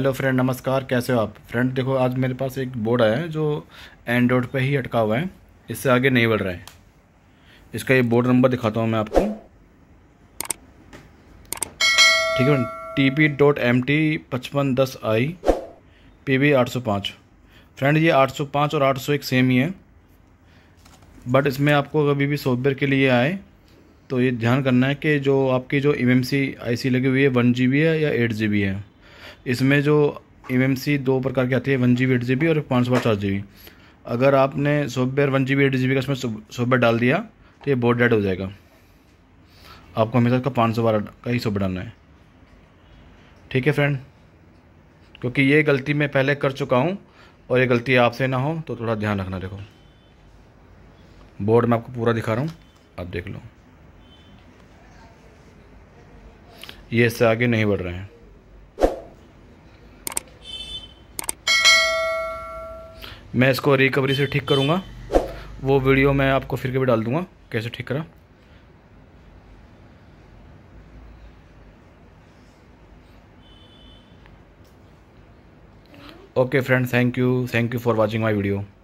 hello friend नमस्कार कैसे हो आप फ्रेंड देखो आज मेरे पास एक बोर्ड आया है जो एंड्रॉयड पे ही अटका हुआ है इससे आगे नहीं बढ़ रहा है इसका ये बोर्ड नंबर दिखाता हूँ मैं आपको ठीक है T P dot M T पचपन दस आई पी वी आठ सौ पाँच फ्रेंड ये आठ सौ पाँच और आठ सौ एक सेम ही है बट इसमें आपको कभी भी सॉफ्टवेयर के लिए आए तो ये ध्यान करना है कि जो आपकी जो एम एम सी आई सी लगी हुई है वन जी बी है या एट जी बी है इसमें जो एम दो प्रकार की आती है one G B eight G B और पाँच सौ चार जी बी अगर आपने software one G B eight G B का इसमें सॉफ्टवेयर डाल दिया तो ये बहुत डेड हो जाएगा आपको हमेशा इसका पाँच सौ बारह का ही सॉफ्टवेयर डालना है ठीक है फ्रेंड क्योंकि ये गलती मैं पहले कर चुका हूँ और ये गलती आपसे ना हो तो थोड़ा ध्यान रखना देखो बोर्ड में आपको पूरा दिखा रहा हूँ आप देख लो ये इससे आगे नहीं बढ़ रहे हैं मैं इसको रिकवरी से ठीक करूँगा वो वीडियो मैं आपको फिर कभी डाल दूँगा कैसे ठीक करा okay friend thank you thank you for watching my video